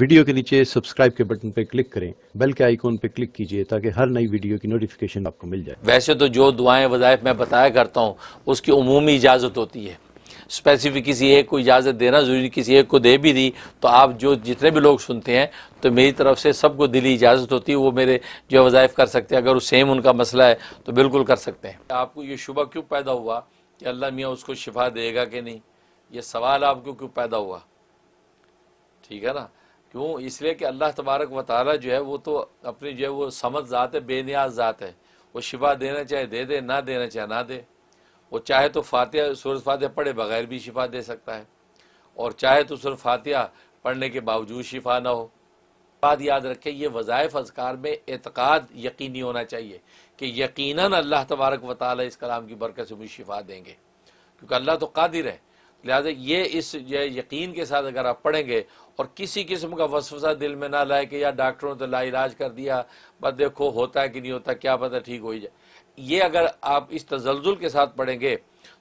Video के नीचे subscribe के बटन पर क्लिक करें बेल के आइकॉन पर क्लिक कीजिए ताकि हर नई वीडियो की नोटिफिकेशन आपको मिल जाए वैसे तो जो दुआएं वज़ायफ मैं बताया करता हूँ उसकी उमूमी इजाज़त होती है स्पेसिफिक किसी एक को इजाज़त देना ज़रूरी किसी एक को दे भी दी तो आप जो जितने भी लोग सुनते हैं तो मेरी तरफ से सबको दिली इजाज़त होती है वो मेरे जो वज़ायफ़ कर सकते हैं अगर वो सेम उनका मसला है तो बिल्कुल कर सकते हैं आपको ये शुबा क्यों पैदा हुआ कि अल्लाह मियाँ उसको शिफा देगा कि नहीं ये सवाल आपको क्यों पैदा हुआ ठीक है ना क्यों इसलिए कि अल्लाह तबारक व ताली जो है वो तो अपनी जो है वो समझ ज़ात है बेनियाज ज़ात है वो शिफा देना चाहे दे दे ना देना चाहे ना दे वो चाहे तो फातिया सूरत फातिया पढ़े बगैर भी शिफा दे सकता है और चाहे तो सूरत फातिया पढ़ने के बावजूद शिफा ना हो बात याद रखें ये वज़ायफ़ अजकार में एतक़ाद यकीनी होना चाहिए कि यकीन अल्लाह तबारक व ताली इस कलाम की बरकत से मुझे शिफा देंगे क्योंकि अल्लाह तो कादिर है लिहाजा ये इस जो है यकीन के साथ अगर आप पढ़ेंगे और किसी किस्म का वसफसा दिल में ना लाए कि यार डॉक्टरों ने तो ला इलाज कर दिया बस देखो होता है कि नहीं होता क्या पता ठीक हो ही जाए ये अगर आप इस तजलजुल के साथ पढ़ेंगे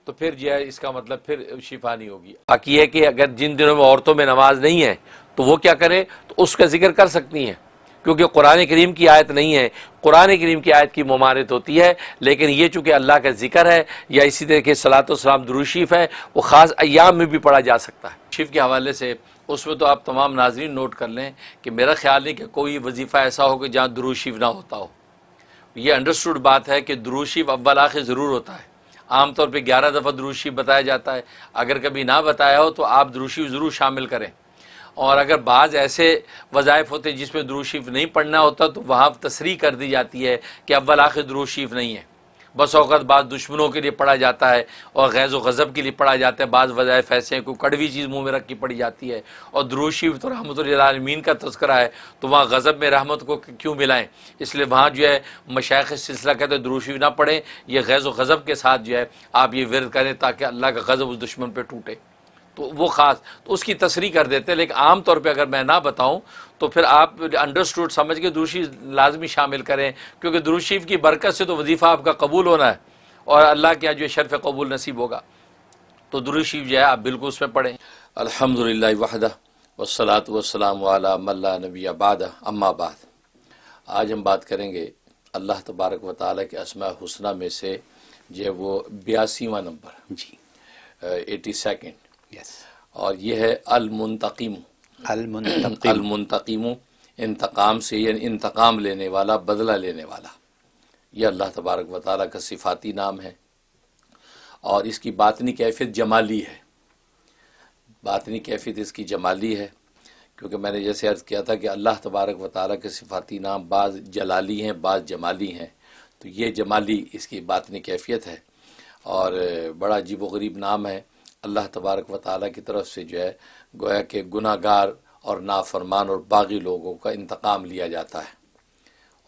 तो फिर जो है इसका मतलब फिर शिफा नहीं होगी बाकी है कि अगर जिन दिनों में औरतों में नमाज नहीं है तो वो क्या करें तो उसका जिक्र कर सकती हैं क्योंकि कुरान करीम की आयत नहीं है कुरान करीम की आयत की ममारत होती है लेकिन ये चूँकि अल्लाह का जिक्र है या इसी तरह के सलात सलाम दुरुशीफ है वो ख़ास अयाम में भी पढ़ा जा सकता है शिफ के हवाले से उसमें तो आप तमाम नाजरीन नोट कर लें कि मेरा ख्याल नहीं कि कोई वजीफ़ा ऐसा हो कि जहाँ दुरुशीफ ना होता हो ये अंडरस्टूड बात है कि दुरुशीफ अव्वल आखिर ज़रूर होता है आमतौर पर ग्यारह दफ़ा दुरुशीफ बताया जाता है अगर कभी ना बताया हो तो आप दुरुशीफ ज़रूर शामिल करें और अगर बाज़ ऐसे वज़ायफ़ होते हैं जिसमें द्रूशीफ नहीं पढ़ना होता तो वहाँ तसरी कर दी जाती है कि अव्वल आखिर द्रूशीफ नहीं है बस अवत बाद दुश्मनों के लिए पढ़ा जाता है और गैज़ गज़ब के लिए पढ़ा जाता है बाज़ वज़ायफ़ ऐसे हैं कोई कड़वी चीज़ मुँह में रख के पड़ी जाती है और दरूशीफ तो रहमतमीन का तस्करा है तो वहाँ गज़ब में रहमत को क्यों मिलाएँ इसलिए वहाँ जो है मशाक़ सिलसिला कहते हैं द्रोशीफ ना पढ़ें यह गैज़ गज़ब के साथ जो है आप ये विरद करें ताकि अल्लाह का गज़ब उस दुश्मन पर टूटे तो वो ख़ास तो उसकी तस्री कर देते हैं लेकिन आम तौर पे अगर मैं ना बताऊं तो फिर आप अंडरस्टूड समझ के दुरुशी लाजमी शामिल करें क्योंकि दुरुशीफ की बरकत से तो वजीफ़ा आपका कबूल होना है और अल्लाह के जो शर्फ़ कबूल नसीब होगा तो दुरुशीफ जो है आप बिल्कुल उसमें पढ़ें अलहमदिल्ला वहदा वसलात वसलाम वाला मल्ला नबी आबाद अम्माबाद आज हम बात करेंगे अल्लाह तबारक व ताली के असमा हुसना में से जो है वो बयासीवा नंबर जी एटी सेकेंड yes. और ये है अलमुंतकीम अलमुंतकीम इंतकाम से यानि इंतकाम लेने वाला बदला लेने वाला यह अल्लाह तबारक व ताली का सिफाती नाम है और इसकी बातनी कैफियत जमाली है बातनी कैफियत इसकी जमाली है क्योंकि मैंने जैसे अर्ज़ किया था कि अल्लाह तबारक व ताली के सिफाती नाम बाज़ जलाली हैं बाज़ जमाली हैं तो ये जमाली इसकी बातनी कैफियत है और बड़ा अजीब व गरीब नाम है अल्लाह तबारक व ताली की तरफ से जो है गोया के गुनागार और नाफरमान और बागी लोगों का इंतकाम लिया जाता है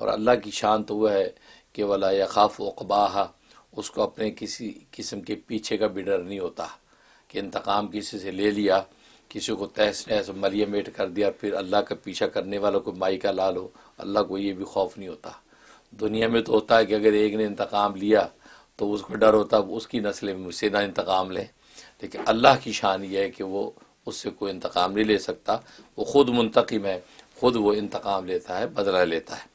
और अल्लाह की शान तो वह है कि वला यखाफ वबाहा उसको अपने किसी किस्म के पीछे का भी डर नहीं होता कि इंतकाम किसी से ले लिया किसी को तहस नहस मलिया मेट कर दिया फिर अल्लाह का पीछा करने वाला कोई माई का ला लो अल्लाह को ये भी खौफ नहीं होता दुनिया में तो होता है कि अगर एक ने इंतकाम लिया तो उसको डर होता उसकी नस्ल मुझसे ना इंतकाम लें लेकिन अल्लाह की शान यह है कि वो उससे कोई इंतकाम नहीं ले सकता वो ख़ुद मुंतकम है ख़ुद वो इंतकाम लेता है बदला लेता है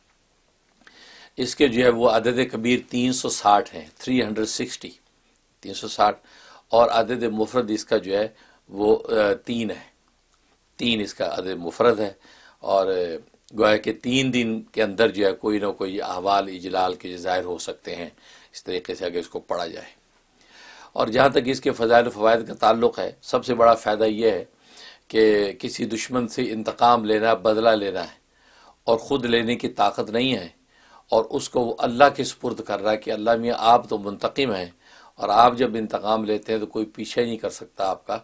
इसके जो है वो अदद कबीर तीन सौ साठ हैं थ्री हंड्रेड सिक्सटी तीन सौ साठ और अदद मुफरद इसका जो है वो तीन है तीन इसका अदद मुफरद है और गोया के तीन दिन के अंदर जो है कोई ना कोई अहवाल इजलाल के ज़ाहिर हो सकते हैं इस तरीके से अगर इसको पढ़ा जाए और जहाँ तक इसके फ़जाइल फ़वाद का ताल्लुक है सबसे बड़ा फ़ायदा यह है कि किसी दुश्मन से इंतकाम लेना बदला लेना है और ख़ुद लेने की ताकत नहीं है और उसको वो अल्लाह के सपुर्द कर रहा है कि अल्लाह मियाँ आप तो मुंतकम हैं और आप जब इंतकाम लेते हैं तो कोई पीछे नहीं कर सकता आपका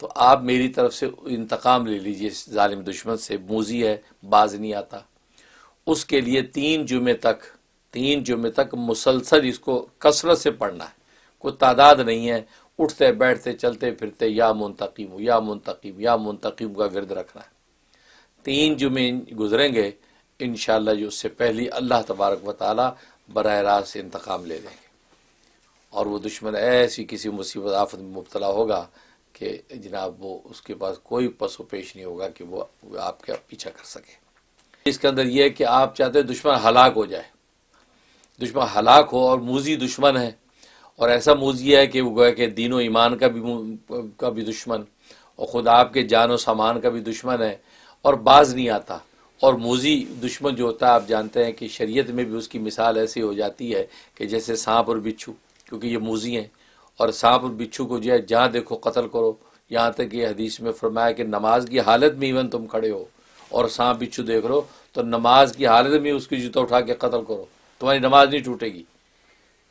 तो आप मेरी तरफ से इंतकाम ले लीजिए इस ालिम दुश्मन से मूजी है बाज नहीं आता उसके लिए तीन जुमे तक तीन जुमे तक मुसलसल इसको कसरत से पढ़ना है कोई तादाद नहीं है उठते बैठते चलते फिरते या मुंतकीम या मुंतकीम या मुंतकीम का विरद रखना है तीन जुमे गुजरेंगे इन जो उससे पहले अल्लाह तबारक व ताली बर रास्त इंतकाम ले लेंगे और वो दुश्मन ऐसी किसी मुसीबत आफत में मुबतला होगा कि जनाब वो उसके पास कोई पसो पेश नहीं होगा कि वो आपका पीछा कर सके इसके अंदर यह है कि आप चाहते दुश्मन हलाक हो जाए दुश्मन हलाक हो और मूजी दुश्मन है और ऐसा मूजिया है कि वो गोया के दीन ईमान का भी का भी दुश्मन और ख़ुद आपके जान व सामान का भी दुश्मन है और बाज नहीं आता और मोजी दुश्मन जो होता है आप जानते हैं कि शरीयत में भी उसकी मिसाल ऐसी हो जाती है कि जैसे सांप और बिच्छू क्योंकि ये मोजी हैं और सांप और बिच्छू को जो है जहाँ देखो कत्ल करो यहाँ तक ये हदीस में फरमाया कि नमाज की हालत में इवन तुम खड़े हो और सांप बिच्छू देख लो तो नमाज की हालत में उसकी जूता उठा के कत्ल करो तुम्हारी नमाज नहीं टूटेगी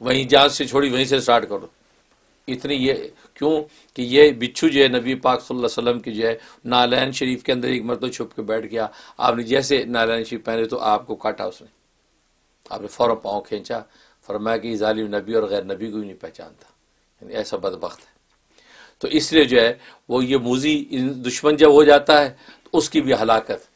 वहीं जात से छोड़ी वहीं से स्टार्ट करो इतनी ये क्यों कि ये बिच्छू जो है नबी पाक सल्लल्लाहु अलैहि वसल्लम की जो है नारायण शरीफ के अंदर एक मर्द छुप के बैठ गया आपने जैसे नारायण शरीफ पहने तो आपको काटा उसने आपने फ़ौर पाँव खींचा फरमाया कि ज़ालिम नबी और गैर नबी को भी नहीं पहचानता यानी ऐसा बदबक है तो इसलिए जो है वो ये मूजी दुश्मन जब हो जाता है तो उसकी भी हलाकत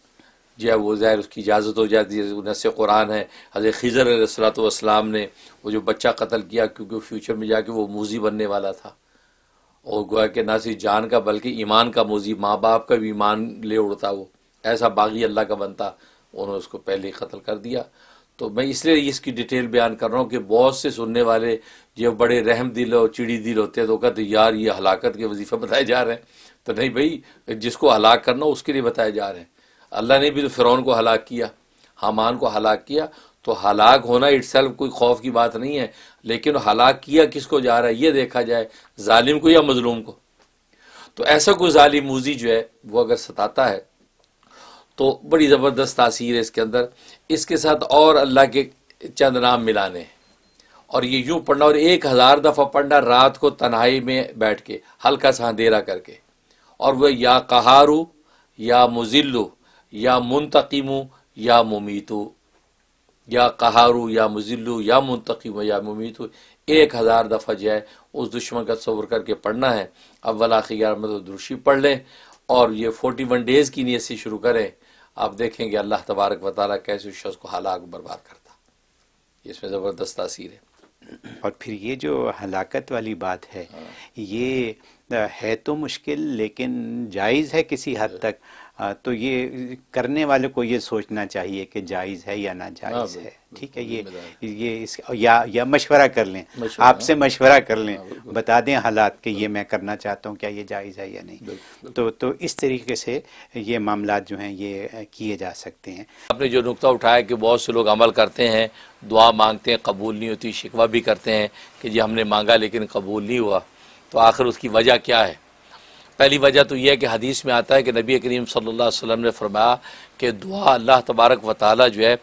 जो है वो ज़ाहिर उसकी इजाज़त हो जाती है नस कुरान है हज़र खिज़र सलातम ने वो जो बच्चा कत्ल किया क्योंकि फ्यूचर में जाके वो मूजी बनने वाला था और गोया कि ना सिर्फ जान का बल्कि ईमान का मूजी माँ बाप का भी ईमान ले उड़ता वो ऐसा बागी अल्लाह का बनता उन्होंने उसको पहले ही कत्ल कर दिया तो मैं इसलिए इसकी डिटेल बयान कर रहा हूँ कि बहुत से सुनने वाले जो बड़े रहम दिल और चिड़ी दिल होते हैं तो कहते यार ये हलाकत के वजीफे बताए जा रहे हैं तो नहीं भाई जिसको हलाक करना उसके लिए बताए जा रहे हैं अल्लाह ने भी तो फ़िरौन को हलाक किया हमान को हलाक किया तो हलाक होना सेल्फ कोई खौफ की बात नहीं है लेकिन हलाक किया किसको जा रहा है ये देखा जाए जालिम को या मजलूम को तो ऐसा कोई जालिम मूजी जो है वो अगर सताता है तो बड़ी ज़बरदस्त तासीर है इसके अंदर इसके साथ और अल्लाह के चंद नाम मिलाने हैं और ये यूँ पढ़ना और एक हज़ार दफ़ा पढ़ना रात को तन्हाई में बैठ के हल्का सा अंधेरा करके और वह या कहारू या मुजिल्लू या मुंतकीमू या मुमीतू या कहारू या मुजिल्लू या मुंतकीम या मुमीतू एक हज़ार दफ़ा जो है उस दुश्मन का तस्वर करके पढ़ना है अब वला खियार मतलब तो दुरुशी पढ़ लें और ये फोर्टी वन डेज़ की नीयत से शुरू करें आप देखेंगे अल्लाह तबारक वाली कैसे उस शख्स को हलाक बर्बाद करता इसमें ज़बरदस्त तासीर है और फिर ये जो हलाकत वाली बात है हाँ। ये है तो मुश्किल लेकिन जायज़ है किसी हद हाँ। तक तो ये करने वाले को ये सोचना चाहिए कि जायज़ है या ना हाँ जायज़ है ठीक है ये ये इस या या मशवरा कर लें आपसे मशवरा कर लें हाँ, बता दें हालात कि ये हाँ। मैं करना चाहता हूँ क्या ये जायज़ है या नहीं तो तो इस तरीके से ये मामला जो हैं ये किए जा सकते हैं आपने जो नुकता उठाया कि बहुत से लोग अमल करते हैं दुआ मांगते हैं कबूल नहीं होती शिकवा भी करते हैं कि जी हमने मांगा लेकिन कबूल नहीं हुआ तो आखिर उसकी वजह क्या है पहली वजह तो यह है कि हदीस में आता है कि नबी करीम सल्लल्लाहु अलैहि वसल्लम ने फरमाया कि दुआ अल्लाह तबारक व जो है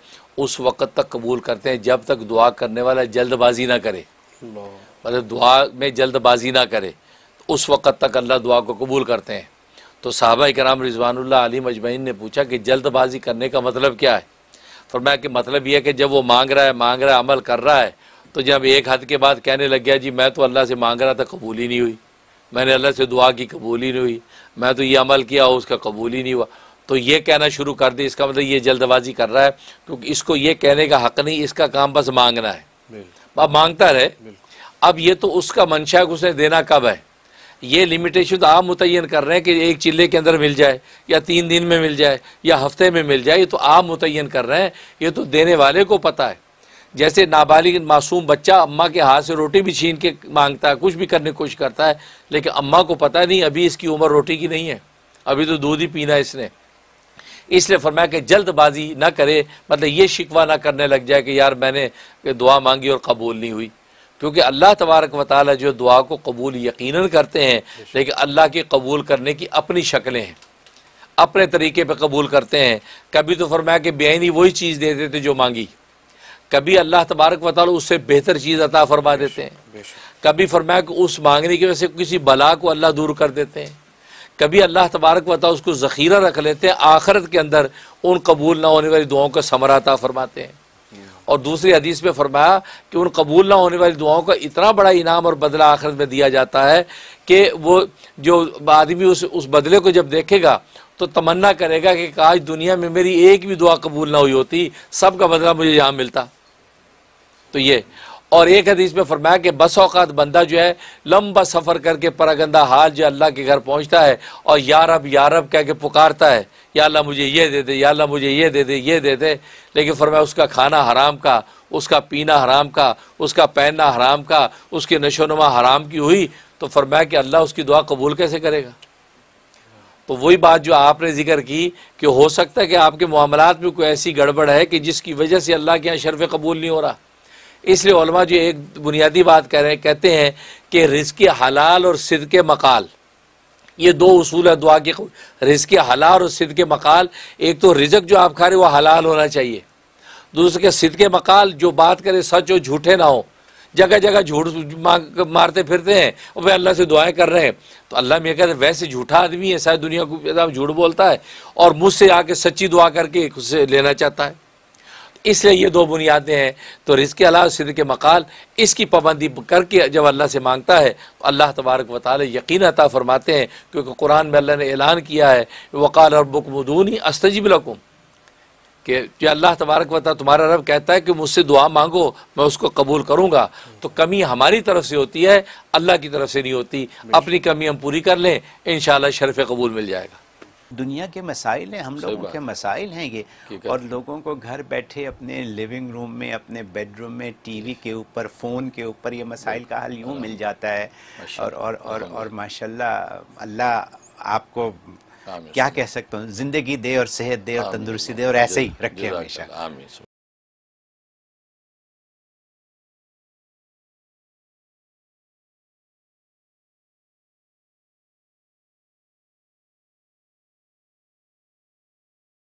उस वक़्त तक कबूल करते हैं जब तक दुआ करने वाला जल्दबाजी ना करे मतलब दुआ में जल्दबाजी ना करे तो उस वक़्त तक अल्लाह दुआ को कबूल करते हैं तो साहबा कराम रिजवानुल्लाह अली मजमैन ने पूछा कि जल्दबाजी करने का मतलब क्या है फरमाया कि मतलब यह है कि जब वो मांग रहा है मांग रहा है अमल कर रहा है तो जब एक हद के बाद कहने लग गया जी मैं तो अल्लाह से मांग रहा था कबूल ही नहीं हुई मैंने अल्लाह से दुआ की कबूल ही नहीं हुई मैं तो ये अमल किया और उसका कबूल ही नहीं हुआ तो ये कहना शुरू कर दी इसका मतलब ये जल्दबाजी कर रहा है क्योंकि तो इसको ये कहने का हक नहीं इसका काम बस मांगना है अब मांगता रहे अब ये तो उसका मंशा है उसने देना कब है ये लिमिटेशन तो आप मुतन कर रहे हैं कि एक चिल्ले के अंदर मिल जाए या तीन दिन में मिल जाए या हफ्ते में मिल जाए ये तो आप मुतन कर रहे हैं ये तो देने वाले को पता है जैसे नाबालिग मासूम बच्चा अम्मा के हाथ से रोटी भी छीन के मांगता है कुछ भी करने की कोशिश करता है लेकिन अम्मा को पता नहीं अभी इसकी उम्र रोटी की नहीं है अभी तो दूध ही पीना है इसने इसलिए फरमाया कि जल्दबाजी ना करे मतलब ये शिकवा ना करने लग जाए कि यार मैंने दुआ मांगी और कबूल नहीं हुई क्योंकि अल्लाह तबारक वाली जो दुआ को कबूल यकीन करते हैं लेकिन अल्लाह के कबूल करने की अपनी शक्लें हैं अपने तरीके पर कबूल करते हैं कभी तो फरमाया कि बेनी वही चीज़ दे देते जो मांगी कभी अल्लाह तबारक वाल उससे बेहतर चीज़ अता फरमा देते हैं कभी फरमाया कि उस मांगने की वजह से किसी बला को अल्लाह दूर कर देते हैं कभी अल्लाह तबारक वाल उसको ज़ख़ीरा रख लेते हैं आखरत के अंदर उन कबूल ना होने वाली दुआओं का समर अता फरमाते हैं और दूसरी हदीस में फरमाया कि उन कबूल ना होने वाली दुआओं का इतना बड़ा इनाम और बदला आखरत में दिया जाता है कि वो जो आदमी उस उस बदले को जब देखेगा तो तमन्ना करेगा कि आज दुनिया में मेरी एक भी दुआ कबूल ना हुई होती सब का बदला मुझे यहाँ मिलता तो ये और एक हदीस में फरमाया कि बस औकात बंदा जो है लंबा सफ़र करके परागंदा हाल जो अल्लाह के घर पहुँचता है और यारब यारब कह के पुकारता है या अल्लाह मुझे ये दे दे या अल्लाह मुझे ये दे दे ये दे दे लेकिन फरमाया उसका खाना हराम का उसका पीना हराम का उसका पहनना हराम का उसकी नशोनमा हराम की हुई तो फरमाया कि अल्लाह उसकी दुआ कबूल कैसे करेगा तो वही बात जो आपने जिक्र की कि हो सकता है कि आपके मामला में कोई ऐसी गड़बड़ है कि जिसकी वजह से अल्लाह के यहाँ शरफ़ कबूल नहीं हो रहा इसलिए जो एक बुनियादी बात कह रहे हैं कहते हैं कि रिस्क हलाल और सिद के मकाल ये दो असूल है दुआ के रिस्क हलाल और सिद के मकाल एक तो रिजक जो आप खा रहे वह हलाल होना चाहिए दूसरे के सिद के मकाल जो बात करे सच हो झूठे ना हो जगह जगह झूठ मारते फिरते हैं और वह अल्लाह से दुआएं कर रहे हैं तो अल्लाह में कहते वैसे झूठा आदमी है शायद दुनिया को झूठ बोलता है और मुझसे आके सच्ची दुआ करके उससे लेना चाहता है इसलिए ये दो बुनियादें हैं तो रिज़ के अलावा सिद्ध के मकाल इसकी पाबंदी करके जब अल्लाह से मांगता है तो अल्लाह तबारक ताल यकीन अता फरमाते हैं क्योंकि कुरान में अल्लाह ने ऐलान किया है वकाल और ही अस्तजिब लकुम कि जो अल्लाह तबारक वाली तुम्हारा रब कहता है कि मुझसे दुआ मांगो मैं उसको कबूल करूँगा तो कमी हमारी तरफ से होती है अल्लाह की तरफ से नहीं होती अपनी कमी हम पूरी कर लें इन शरफ़ कबूल मिल जाएगा दुनिया के मसाइल हैं हम लोगों के मसाइल हैं ये और लोगों को घर बैठे अपने लिविंग रूम में अपने बेडरूम में टीवी के ऊपर फ़ोन के ऊपर ये मसाइल का हल यूँ हाँ। मिल जाता है और और और और माशाल्लाह अल्लाह आपको क्या कह सकता हूँ ज़िंदगी दे और सेहत दे और तंदुरुस्ती दे और ऐसे ही रखे हमेशा